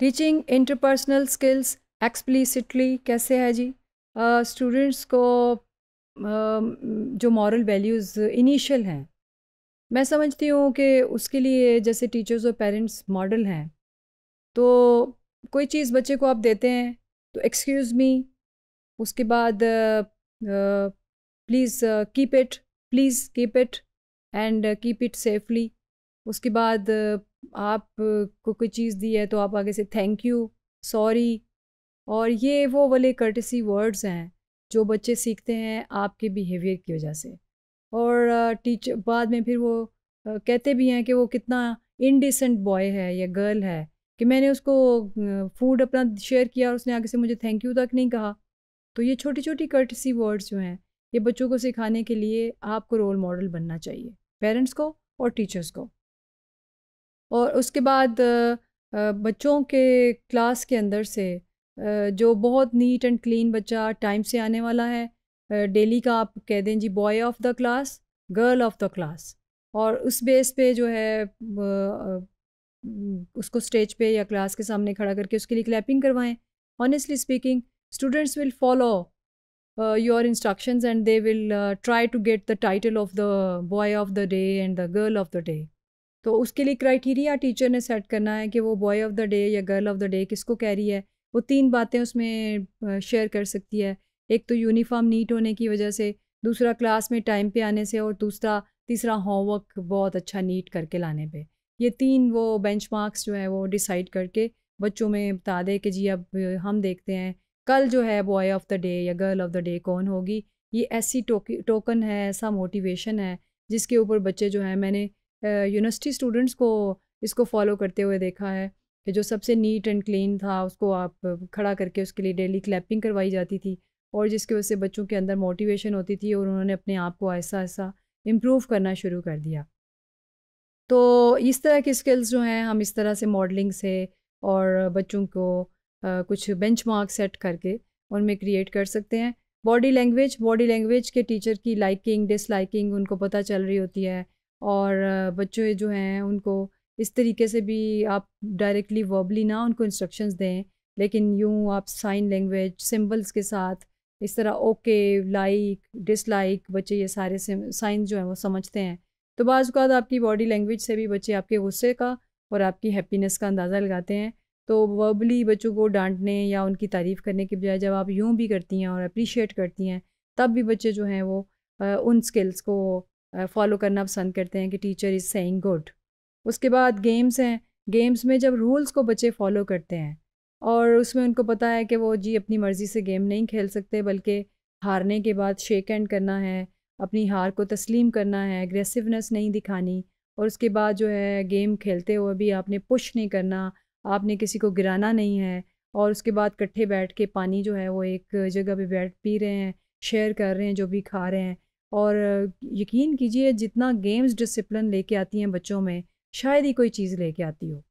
Teaching interpersonal skills explicitly कैसे है जी स्टूडेंट्स uh, को uh, जो मॉरल वैल्यूज़ इनिशियल हैं मैं समझती हूँ कि उसके लिए जैसे टीचर्स और पेरेंट्स मॉडल हैं तो कोई चीज़ बच्चे को आप देते हैं तो एक्सक्यूज़ मी उसके बाद please keep it please keep it and keep it safely उसके बाद uh, आप को कोई चीज़ दी है तो आप आगे से थैंक यू सॉरी और ये वो वाले कर्टसी वर्ड्स हैं जो बच्चे सीखते हैं आपके बिहेवियर की वजह से और टीचर बाद में फिर वो कहते भी हैं कि वो कितना इनडिसेंट बॉय है या गर्ल है कि मैंने उसको फूड अपना शेयर किया और उसने आगे से मुझे थैंक यू तक नहीं कहा तो ये छोटी छोटी कर्टसी वर्ड्स जो हैं ये बच्चों को सिखाने के लिए आपको रोल मॉडल बनना चाहिए पेरेंट्स को और टीचर्स को और उसके बाद बच्चों के क्लास के अंदर से जो बहुत नीट एंड क्लीन बच्चा टाइम से आने वाला है डेली का आप कह दें जी boy of the class girl of the class और उस बेस पे जो है उसको स्टेज पे या क्लास के सामने खड़ा करके उसके लिए क्लैपिंग करवाएं honestly speaking students will follow your instructions and they will try to get the title of the boy of the day and the girl of the day तो उसके लिए क्राइटेरिया टीचर ने सेट करना है कि वो boy of the day या girl of the day किसको कह रही है वो तीन बातें उसमें शेयर कर सकती है एक तो यूनिफॉर्म नीट होने की वजह से दूसरा क्लास में टाइम पे आने से और दूसरा तीसरा होमवर्क बहुत अच्छा नीट करके लाने पे ये तीन वो बेंच जो है वो डिसाइड करके बच्चों में बता दे कि जी अब हम देखते हैं कल जो है बॉय ऑफ द डे या गर्ल ऑफ द डे कौन होगी ये ऐसी टोकन है ऐसा मोटिवेशन है जिसके ऊपर बच्चे जो है मैंने यूनिवर्सिटी स्टूडेंट्स को इसको फॉलो करते हुए देखा है कि जो सबसे नीट एंड क्लीन था उसको आप खड़ा करके उसके लिए डेली क्लैपिंग करवाई जाती थी और जिसकी वजह से बच्चों के अंदर मोटिवेशन होती थी और उन्होंने अपने आप को ऐसा ऐसा इम्प्रूव करना शुरू कर दिया तो इस तरह की स्किल्स जो हैं हम इस तरह से मॉडलिंग से और बच्चों को आ, कुछ बेंचमार्क सेट करके उनमें क्रिएट कर सकते हैं बॉडी लैंग्वेज बॉडी लैंग्वेज के टीचर की लाइकिंग डिसलाइकिंग उनको पता चल रही होती है और बच्चों जो हैं उनको इस तरीके से भी आप डायरेक्टली वर्बली ना उनको इंस्ट्रक्शंस दें लेकिन यूँ आप साइन लैंग्वेज सिंबल्स के साथ इस तरह ओके लाइक डिसलाइक बच्चे ये सारे साइन जो हैं वो समझते हैं तो बाज़ात आपकी बॉडी लैंग्वेज से भी बच्चे आपके गुस्से का और आपकी हैप्पीनेस का अंदाज़ा लगाते हैं तो वर्बली बच्चों को डांटने या उनकी तारीफ़ करने के बजाय जब आप यूँ भी करती हैं और अप्रिशिएट करती हैं तब भी बच्चे जो हैं वो उन स्किल्स को फॉलो करना पसंद करते हैं कि टीचर इज़ सेइंग गुड उसके बाद गेम्स हैं गेम्स में जब रूल्स को बच्चे फॉलो करते हैं और उसमें उनको पता है कि वो जी अपनी मर्ज़ी से गेम नहीं खेल सकते बल्कि हारने के बाद शेक एंड करना है अपनी हार को तस्लीम करना है एग्रेसिवनेस नहीं दिखानी और उसके बाद जो है गेम खेलते हुए भी आपने पुश नहीं करना आपने किसी को गिराना नहीं है और उसके बाद इकट्ठे बैठ के पानी जो है वो एक जगह पे बैठ पी रहे हैं शेयर कर रहे हैं जो भी खा रहे हैं और यकीन कीजिए जितना गेम्स डिसिप्लिन लेके आती हैं बच्चों में शायद ही कोई चीज़ लेके आती हो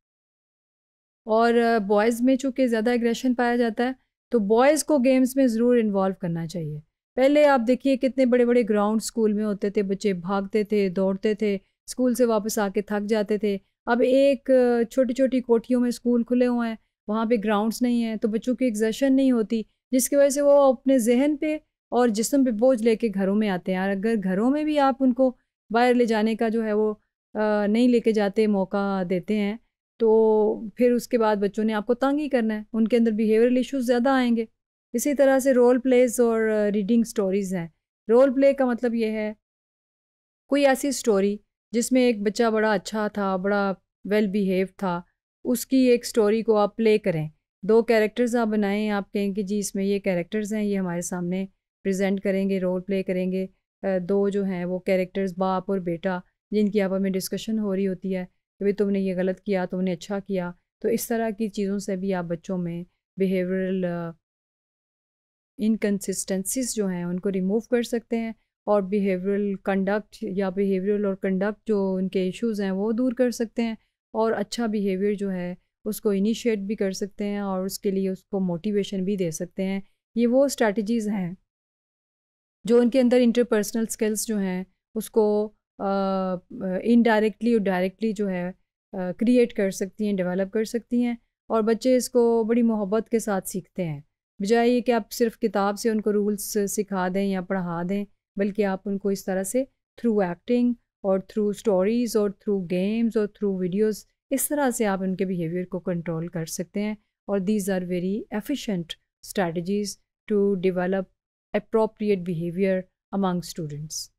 और बॉयज़ में चूँकि ज़्यादा एग्रेशन पाया जाता है तो बॉयज़ को गेम्स में ज़रूर इन्वॉल्व करना चाहिए पहले आप देखिए कितने बड़े बड़े ग्राउंड स्कूल में होते थे बच्चे भागते थे दौड़ते थे स्कूल से वापस आके थक जाते थे अब एक छोटी छोटी कोठियों में स्कूल खुले हुए हैं वहाँ पे ग्राउंड्स नहीं हैं तो बच्चों की एग्जेशन नहीं होती जिसकी वजह से वो अपने जहन पे और जिसम पे बोझ लेके घरों में आते हैं और अगर घरों में भी आप उनको बाहर ले जाने का जो है वो नहीं लेके जाते मौका देते हैं तो फिर उसके बाद बच्चों ने आपको तंग ही करना है उनके अंदर बिहेवियरल इश्यूज ज़्यादा आएंगे इसी तरह से रोल प्लेज और रीडिंग स्टोरीज़ हैं रोल प्ले का मतलब ये है कोई ऐसी स्टोरी जिसमें एक बच्चा बड़ा अच्छा था बड़ा वेल well बिहेव था उसकी एक स्टोरी को आप प्ले करें दो कैरेक्टर्स आप बनाएं आप कहें कि जी इसमें ये कैरेक्टर्स हैं ये हमारे सामने प्रेजेंट करेंगे रोल प्ले करेंगे दो जो हैं वो कैरेक्टर्स बाप और बेटा जिनकी आपस में डिस्कशन हो रही होती है कि भाई तुमने ये गलत किया तुमने अच्छा किया तो इस तरह की चीज़ों से भी आप बच्चों में बिहेवियरल इनकन्सिस्टेंसीज जो हैं उनको रिमूव कर सकते हैं और बिहेवियरल कंडक्ट या बिहेवियरल और कंडक्ट जो उनके इश्यूज हैं वो दूर कर सकते हैं और अच्छा बिहेवियर जो है उसको इनिशिएट भी कर सकते हैं और उसके लिए उसको मोटिवेशन भी दे सकते हैं ये वो स्ट्रैटेजीज़ हैं जो उनके अंदर इंटरपर्सनल स्किल्स जो हैं उसको इनडायरेक्टली और डायरेक्टली जो है क्रिएट कर सकती हैं डेवलप कर सकती हैं और बच्चे इसको बड़ी मोहब्बत के साथ सीखते हैं बजाय ये कि आप सिर्फ किताब से उनको रूल्स सिखा दें या पढ़ा दें बल्कि आप उनको इस तरह से थ्रू एक्टिंग और थ्रू स्टोरीज़ और थ्रू गेम्स और थ्रू वीडियोस इस तरह से आप उनके बिहेवियर को कंट्रोल कर सकते हैं और these are very efficient strategies to develop appropriate behavior among students.